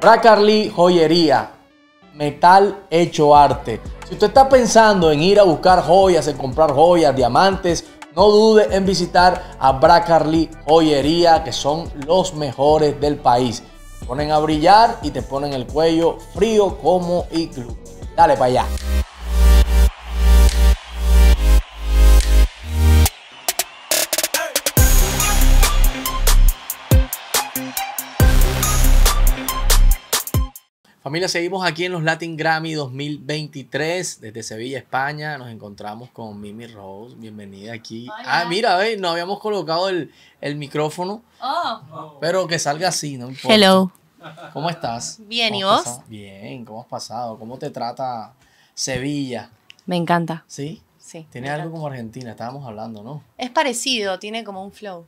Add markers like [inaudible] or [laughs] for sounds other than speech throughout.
Bracarly Joyería, metal hecho arte. Si usted está pensando en ir a buscar joyas, en comprar joyas, diamantes, no dude en visitar a Bracarly Joyería, que son los mejores del país. ponen a brillar y te ponen el cuello frío como iglú. Dale para allá. Mira, seguimos aquí en los Latin Grammy 2023 desde Sevilla, España. Nos encontramos con Mimi Rose. Bienvenida aquí. Ah, mira, eh, no habíamos colocado el, micrófono. Oh. Pero que salga así, no Hello. ¿Cómo estás? Bien, ¿y vos? Bien, ¿cómo has pasado? ¿Cómo te trata Sevilla? Me encanta. ¿Sí? Sí. Tiene algo como Argentina, estábamos hablando, ¿no? Es parecido, tiene como un flow.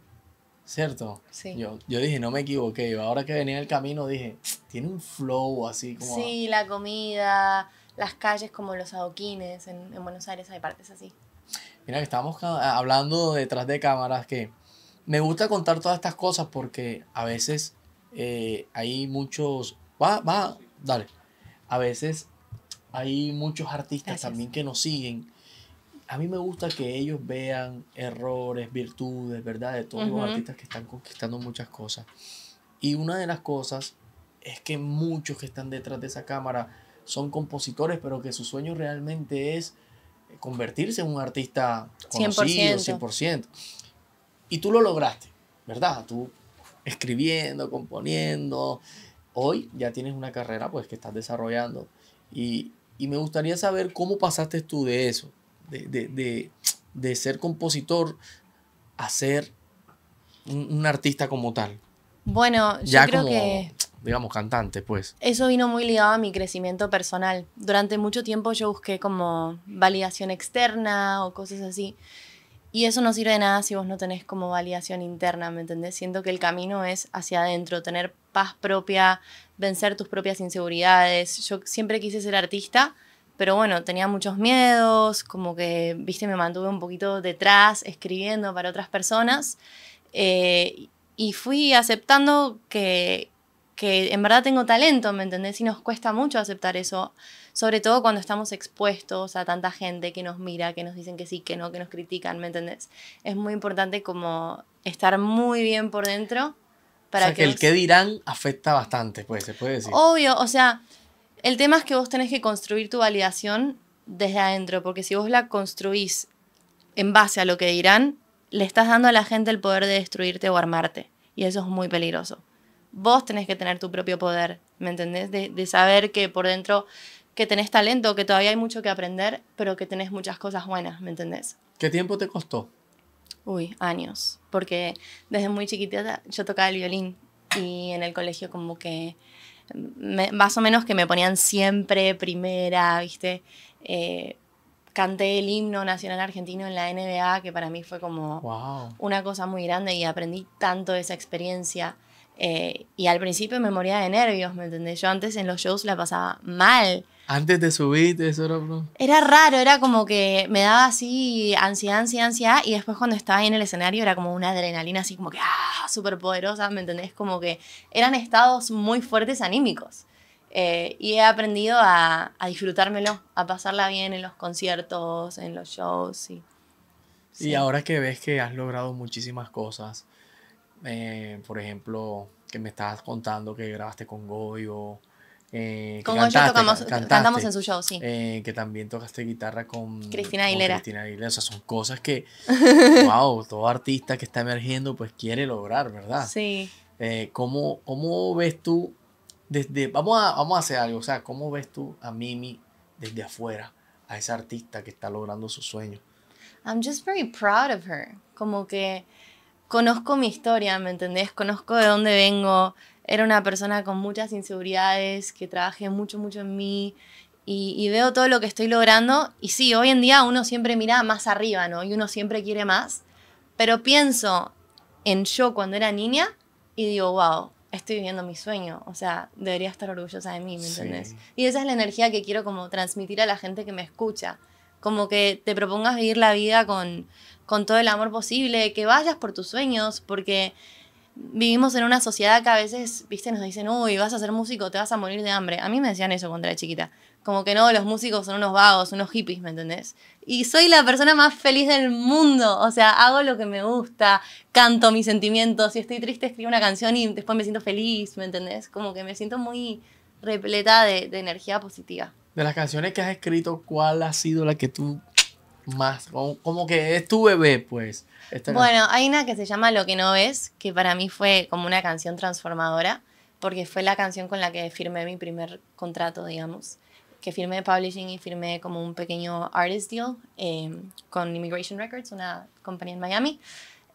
¿Cierto? Yo, yo dije, no me equivoqué. ahora que venía el camino dije, tiene un flow así como... Sí, la comida, las calles como los adoquines. En, Buenos Aires hay partes así. Mira, que estamos ah, hablando detrás de cámaras que me gusta contar todas estas cosas porque a veces eh, hay muchos... Va, va, dale. A veces hay muchos artistas también que nos siguen a mí me gusta que ellos vean errores, virtudes, ¿verdad? De todos los artistas que están conquistando muchas cosas. Y una de las cosas es que muchos que están detrás de esa cámara son compositores, pero que su sueño realmente es eh, convertirse en un artista conocido, 100%. 100%. Y tú lo lograste, ¿verdad? Tú escribiendo, componiendo. Hoy ya tienes una carrera pues que estás desarrollando. y me gustaría saber cómo pasaste tú de eso, de, ser compositor a ser un, artista como tal. Bueno, ya yo creo como, que... Digamos, cantante, pues. Eso vino muy ligado a mi crecimiento personal. Durante mucho tiempo yo busqué como validación externa o cosas así. Y eso no sirve de nada si vos no tenés como validación interna, ¿me entendés? Siento que el camino es hacia adentro, tener paz propia, vencer tus propias inseguridades. Yo siempre quise ser artista, pero bueno, tenía muchos miedos, como que, viste, me mantuve un poquito detrás, escribiendo para otras personas. Eh, y fui aceptando que, que en verdad tengo talento, ¿me entendés? Y nos cuesta mucho aceptar eso, sobre todo cuando estamos expuestos a tanta gente que nos mira, que nos dicen que sí, que no, que nos critican, ¿me entendés? Es muy importante como estar muy bien por dentro para o sea, que, el qué que dirán afecta bastante, pues, se puede decir. Obvio, o sea, el tema es que vos tenés que construir tu validación desde adentro, porque si vos la construís en base a lo que dirán, le estás dando a la gente el poder de destruirte o armarte. Y eso es muy peligroso. Vos tenés que tener tu propio poder, ¿me entendés? De, saber que por dentro que tenés talento, que todavía hay mucho que aprender, pero que tenés muchas cosas buenas, ¿me entendés? ¿Qué tiempo te costó? Uy, años, porque desde muy chiquitita yo tocaba el violín y en el colegio como que más o menos que me ponían siempre primera, ¿viste? Eh, canté el himno nacional argentino en la NBA, que para mí fue como una cosa muy grande y aprendí tanto de esa experiencia. Eh, y al principio me moría de nervios, ¿me entendés? Yo antes en los shows la pasaba mal. Antes de subirte, eso era... Era raro, era como que me daba así ansiedad, ansiedad, ansiedad, y después cuando estaba ahí en el escenario era como una adrenalina así como que, ah, súper poderosa, ¿me entendés? Como que eran estados muy fuertes anímicos. Eh, y he aprendido a, disfrutármelo, a pasarla bien en los conciertos, en los shows. Y, y ahora que ves que has logrado muchísimas cosas, eh, por ejemplo, que me estabas contando que grabaste con Goyo. Eh, con cantamos en su show, eh, que también tocaste guitarra con Cristina Aguilera. son cosas que, wow, [laughs] todo artista que está emergiendo pues quiere lograr, ¿verdad? Sí. Eh, ¿cómo, ¿Cómo ves tú desde, vamos a, vamos a hacer algo, o sea, ¿cómo ves tú a Mimi desde afuera, a esa artista que está logrando su sueño? I'm just very proud of her. Como que conozco mi historia, ¿me entendés? Conozco de dónde vengo. Era una persona con muchas inseguridades, que trabajé mucho, mucho en mí. Y, veo todo lo que estoy logrando. Y sí, hoy en día uno siempre mira más arriba, ¿no? Y uno siempre quiere más. Pero pienso en yo cuando era niña y digo, wow, estoy viviendo mi sueño. O sea, debería estar orgullosa de mí, ¿me entendés? Y esa es la energía que quiero como transmitir a la gente que me escucha. Como que te propongas vivir la vida con, con todo el amor posible, que vayas por tus sueños, porque vivimos en una sociedad que a veces, viste, nos dicen, uy, vas a ser músico, te vas a morir de hambre. A mí me decían eso cuando era chiquita. Como que no, los músicos son unos vagos, unos hippies, ¿me entendés? Y soy la persona más feliz del mundo. O sea, hago lo que me gusta, canto mis sentimientos. Si estoy triste, escribo una canción y después me siento feliz, ¿me entendés? Como que me siento muy repleta de, de energía positiva. De las canciones que has escrito, ¿cuál ha sido la que tú más, como, que es tu bebé, pues. bueno, hay una que se llama Lo que no ves, que para mí fue como una canción transformadora, porque fue la canción con la que firmé mi primer contrato, digamos, que firmé publishing y firmé como un pequeño artist deal em, con Immigration Records, una compañía en Miami.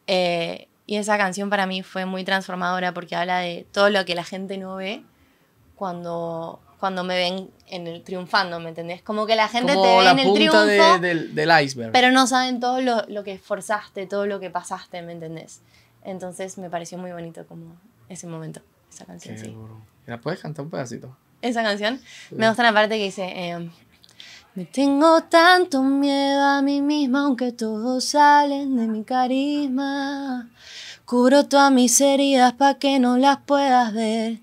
Eh, y esa canción para mí fue muy transformadora porque habla de todo lo que la gente no ve cuando cuando me ven en el triunfando, ¿me entendés? Como que la gente te ve en el triunfo. De, del, del iceberg. Pero no saben todo lo, que esforzaste, todo lo que pasaste, ¿me entendés? Entonces me pareció muy bonito como ese momento, esa canción. sí. ¿La puedes cantar un pedacito? Esa canción. Me gusta la parte que dice, eh, me tengo tanto miedo a mí misma, aunque todos salen de mi carisma. Cubro todas mis heridas para que no las puedas ver.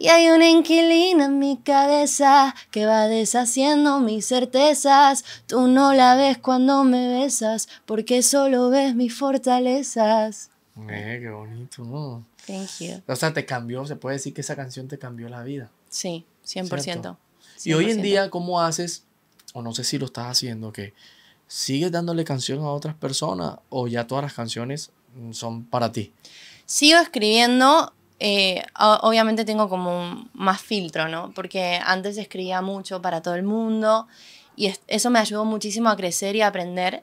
Y hay una inquilina en mi cabeza que va deshaciendo mis certezas. Tú no la ves cuando me besas porque solo ves mis fortalezas. Eh, qué bonito, ¿no? Thank you. O sea, te cambió, se puede decir que esa canción te cambió la vida. Sí, 100%. Y hoy en día, ¿cómo haces? O no sé si lo estás haciendo, que sigues dándole canción a otras personas o ya todas las canciones mm, son para ti. Sigo escribiendo, eh, obviamente tengo como más filtro, ¿no? Porque antes escribía mucho para todo el mundo y eso me ayudó muchísimo a crecer y a aprender,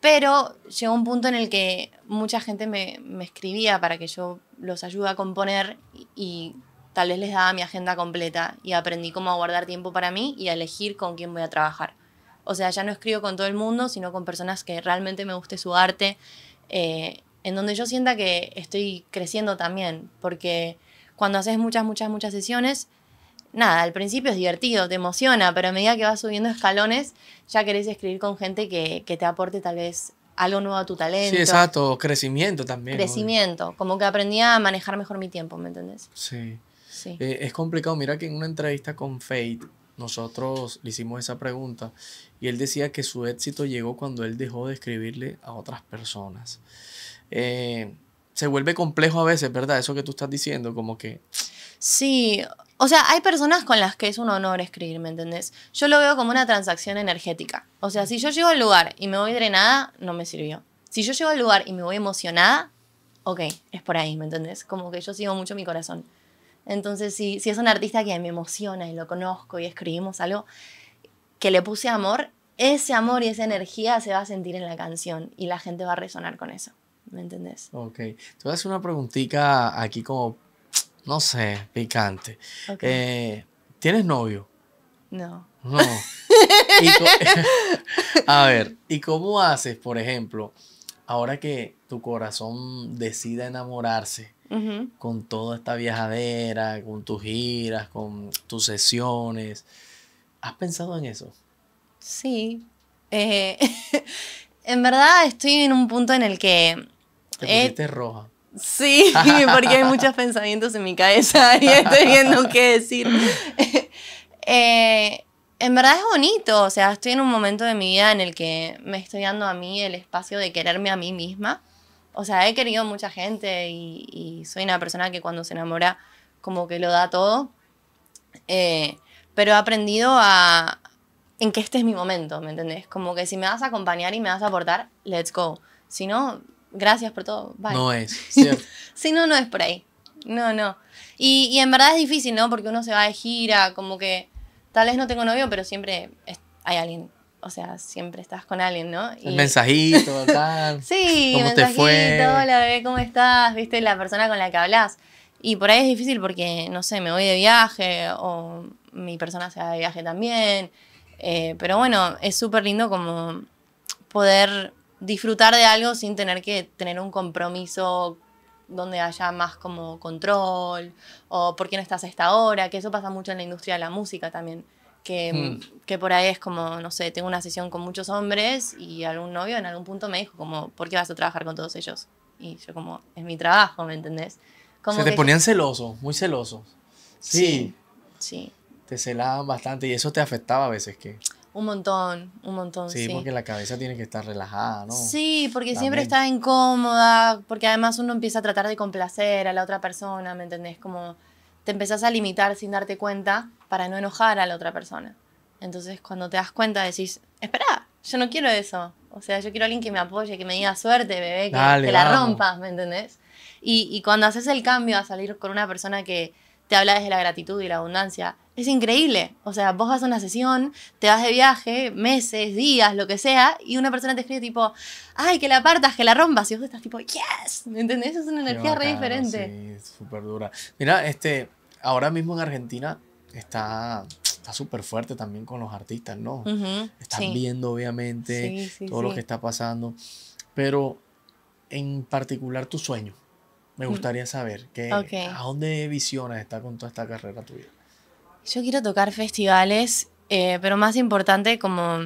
pero llegó un punto en el que mucha gente me, escribía para que yo los ayude a componer y, tal vez les daba mi agenda completa y aprendí cómo guardar tiempo para mí y a elegir con quién voy a trabajar. O sea, ya no escribo con todo el mundo, sino con personas que realmente me guste su arte eh, en donde yo sienta que estoy creciendo también, porque cuando haces muchas, muchas, muchas sesiones, nada, al principio es divertido, te emociona, pero a medida que vas subiendo escalones, ya querés escribir con gente que, que te aporte tal vez algo nuevo a tu talento. Sí, exacto, crecimiento también. Crecimiento, como que aprendí a manejar mejor mi tiempo, ¿me entendés? Sí. sí. Eh, es complicado, mira que en una entrevista con Fate, nosotros le hicimos esa pregunta y él decía que su éxito llegó cuando él dejó de escribirle a otras personas. Eh, se vuelve complejo a veces, ¿verdad? Eso que tú estás diciendo, como que... Sí, o sea, hay personas con las que es un honor escribir, ¿me entendés? Yo lo veo como una transacción energética. O sea, si yo llego al lugar y me voy drenada, no me sirvió. Si yo llego al lugar y me voy emocionada, ok, es por ahí, ¿me entendés? Como que yo sigo mucho mi corazón. Entonces, si, si es un artista que me emociona y lo conozco y escribimos algo que le puse amor, ese amor y esa energía se va a sentir en la canción y la gente va a resonar con eso. ¿me entendés? Ok. Te voy a hacer una preguntita aquí como, no sé, picante. Eh, ¿Tienes novio? No. No. [laughs] a ver, ¿y cómo haces, por ejemplo, ahora que tu corazón decida enamorarse con toda esta viajadera, con tus giras, con tus sesiones? ¿Has pensado en eso? Sí. Eh, [laughs] en verdad estoy en un punto en el que te eh, roja. Sí, [laughs] porque hay muchos pensamientos en mi cabeza [laughs] y estoy viendo qué decir. [laughs] Eh, en verdad es bonito, o sea, estoy en un momento de mi vida en el que me estoy dando a mí el espacio de quererme a mí misma. O sea, he querido mucha gente y, soy una persona que cuando se enamora como que lo da todo. Eh, pero he aprendido a, en que este es mi momento, ¿me entendés? Como que si me vas a acompañar y me vas a aportar, let's go. Si no, gracias por todo. No es, [laughs] no, no es por ahí. No, no. Y, en verdad es difícil, ¿no? Porque uno se va de gira, como que tal vez no tengo novio, pero siempre hay alguien. O sea, siempre estás con alguien, ¿no? El mensajito, tal. [laughs] sí, ¿cómo mensajito, hola ¿cómo estás? Viste, la persona con la que hablas. Y por ahí es difícil porque, no sé, me voy de viaje o mi persona se va de viaje también. Eh, pero bueno, es súper lindo como poder disfrutar de algo sin tener que tener un compromiso donde haya más como control o por qué no estás a esta hora, que eso pasa mucho en la industria de la música también, hmm. que, por ahí es como, no sé, tengo una sesión con muchos hombres y algún novio en algún punto me dijo como, ¿por qué vas a trabajar con todos ellos? Y yo como, es mi trabajo, ¿me entendés? Como Se te ponían celosos, muy celosos. Sí. Sí. sí. Te celaban bastante y eso te afectaba a veces que... Un montón, un montón. Sí, porque la cabeza tiene que estar relajada, ¿no? Sí, porque siempre está incómoda, porque además uno empieza a tratar de complacer a la otra persona, ¿me entendés? Como te empezás a limitar sin darte cuenta para no enojar a la otra persona. Entonces cuando te das cuenta decís, espera, yo no quiero eso. O sea, yo quiero a alguien que me apoye, que me diga suerte, bebé, que, la rompas, ¿me entendés? y cuando haces el cambio a salir con una persona que, te habla desde la gratitud y la abundancia. Es increíble. O sea, vos vas a una sesión, te vas de viaje, meses, días, lo que sea, y una persona te escribe tipo, ay, que la apartas, que la rompas! y vos estás tipo, yes, ¿me entendés? Es una energía re diferente. Sí, súper dura. Mira, este, ahora mismo en Argentina está está súper fuerte también con los artistas, ¿no? Están viendo, obviamente, todo lo que está pasando. Pero en particular tu sueño, me mm. gustaría saber que, a dónde visionas está con toda esta carrera tuya. Yo quiero tocar festivales, eh, pero más importante como...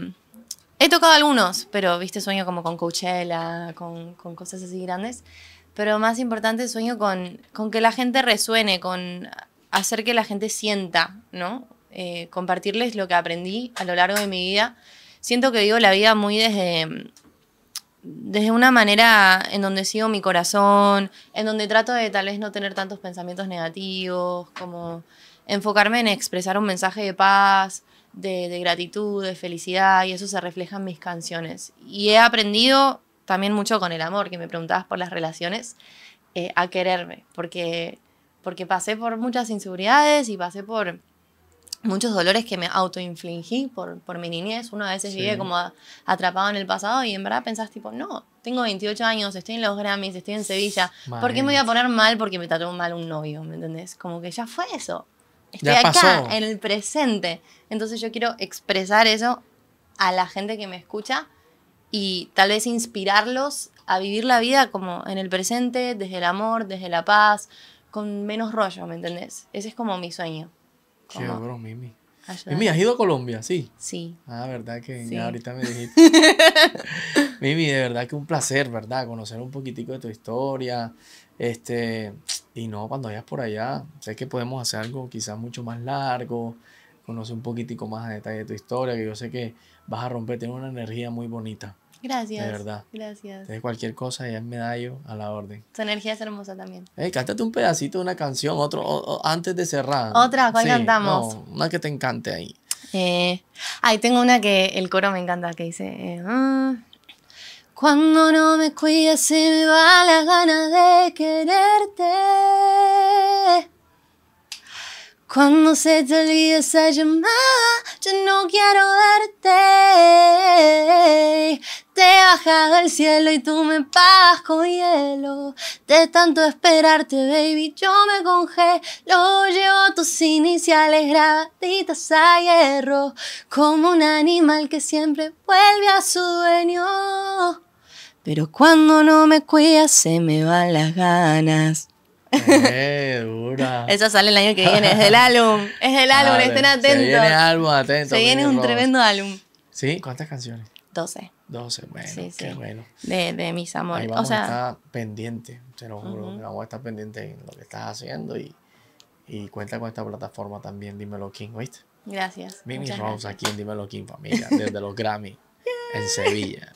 He tocado algunos, pero viste, sueño como con Coachella, con, con cosas así grandes. Pero más importante sueño con, con, que la gente resuene, con hacer que la gente sienta, ¿no? Eh, compartirles lo que aprendí a lo largo de mi vida. Siento que vivo la vida muy desde, desde una manera en donde sigo mi corazón, en donde trato de tal vez no tener tantos pensamientos negativos, como enfocarme en expresar un mensaje de paz, de, gratitud, de felicidad, y eso se refleja en mis canciones. Y he aprendido también mucho con el amor, que me preguntabas por las relaciones, eh, a quererme, porque, porque pasé por muchas inseguridades y pasé por muchos dolores que me autoinfligí por, por mi niñez. Uno a veces vive como atrapado en el pasado y en verdad pensás tipo, no, tengo 28 años, estoy en los Grammys, estoy en Sevilla. ¿Por qué me voy a poner mal porque me trató mal un novio? ¿Me entendés? Como que ya fue eso. Estoy acá, en el presente. Entonces yo quiero expresar eso a la gente que me escucha y tal vez inspirarlos a vivir la vida como en el presente, desde el amor, desde la paz, con menos rollo, ¿me entendés? Ese es como mi sueño. Qué Mimi. Mimi, ¿has ido a Colombia? Sí. Sí. Ah, verdad que ahorita me dijiste. [laughs] Mimi, de verdad que un placer, ¿verdad? Conocer un poquitico de tu historia. Este, y no, cuando vayas por allá, sé que podemos hacer algo quizás mucho más largo, conocer un poquitico más a detalle de tu historia, que yo sé que vas a romper, tienes una energía muy bonita. Gracias. De verdad. Gracias. de cualquier cosa, y es medallo a la orden. Su energía es hermosa también. cántate un pedacito de una canción, otro, antes de cerrar. Otra, ¿cuál cantamos? una que te encante ahí. Eh, ahí tengo una que el coro me encanta, que dice... Eh, ah, cuando no me cuidas se me va la gana de quererte. Cuando se te olvida esa llamada, yo no quiero verte. Te he del el cielo y tú me pagas con hielo. De tanto esperarte, baby, yo me congelo. Llevo tus iniciales grabaditas a hierro, como un animal que siempre vuelve a su dueño. Pero cuando no me cuidas, se me van las ganas. ¡Qué dura. [laughs] sale el año que viene, es del álbum. Es del álbum, estén atentos. Se viene álbum, atento Se viene un tremendo álbum. ¿Sí? ¿Cuántas canciones? 12. 12, bueno, qué bueno. De, de, mis amores. Ahí vamos o a estar pendiente, te lo juro. mi -huh. Vamos pendiente en lo que estás haciendo y, y cuenta con esta plataforma también, Dímelo King, ¿viste? Gracias. Mimi Rose aquí en Dímelo King, familia, desde los Grammy [laughs] en Sevilla.